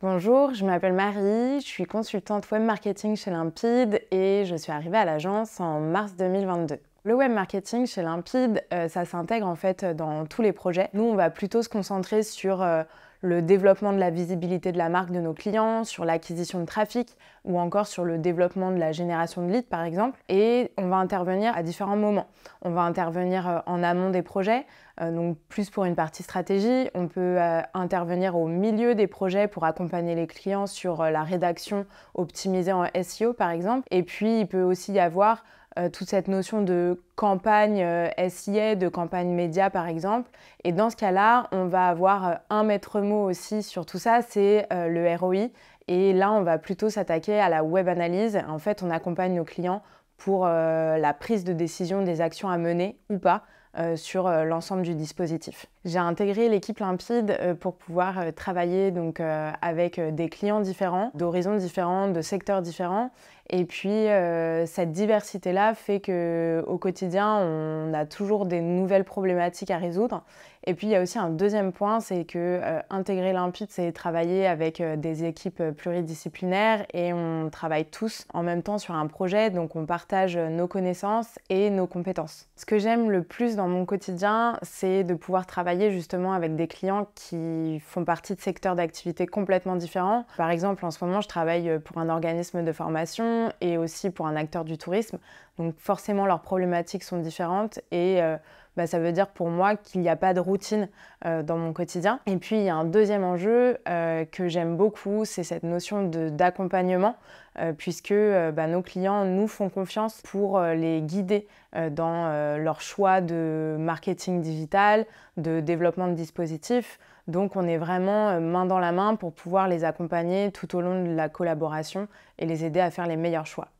Bonjour, je m'appelle Marie, je suis consultante web marketing chez Limpide et je suis arrivée à l'agence en mars 2022. Le web marketing chez Limpide, euh, ça s'intègre en fait dans tous les projets. Nous, on va plutôt se concentrer sur euh, le développement de la visibilité de la marque de nos clients, sur l'acquisition de trafic ou encore sur le développement de la génération de leads par exemple. Et on va intervenir à différents moments. On va intervenir euh, en amont des projets, donc plus pour une partie stratégie. On peut intervenir au milieu des projets pour accompagner les clients sur la rédaction optimisée en SEO par exemple. Et puis il peut aussi y avoir euh, toute cette notion de campagne euh, SIA, de campagne média par exemple. Et dans ce cas-là, on va avoir euh, un maître mot aussi sur tout ça, c'est le ROI. Et là, on va plutôt s'attaquer à la web analyse. En fait, on accompagne nos clients pour la prise de décision des actions à mener ou pas sur l'ensemble du dispositif. J'ai intégré l'équipe Limpide pour pouvoir travailler donc, avec des clients différents, d'horizons différents, de secteurs différents. Et puis euh, cette diversité-là fait que au quotidien, on a toujours des nouvelles problématiques à résoudre. Et puis il y a aussi un deuxième point, c'est que euh, intégrer l'impide, c'est travailler avec euh, des équipes pluridisciplinaires et on travaille tous en même temps sur un projet, donc on partage nos connaissances et nos compétences. Ce que j'aime le plus dans mon quotidien, c'est de pouvoir travailler justement avec des clients qui font partie de secteurs d'activité complètement différents. Par exemple, en ce moment, je travaille pour un organisme de formation et aussi pour un acteur du tourisme, donc forcément, leurs problématiques sont différentes et euh, bah, ça veut dire pour moi qu'il n'y a pas de routine euh, dans mon quotidien. Et puis il y a un deuxième enjeu euh, que j'aime beaucoup, c'est cette notion d'accompagnement, puisque bah, nos clients nous font confiance pour les guider dans leur choix de marketing digital, de développement de dispositifs. Donc on est vraiment main dans la main pour pouvoir les accompagner tout au long de la collaboration et les aider à faire les meilleurs choix.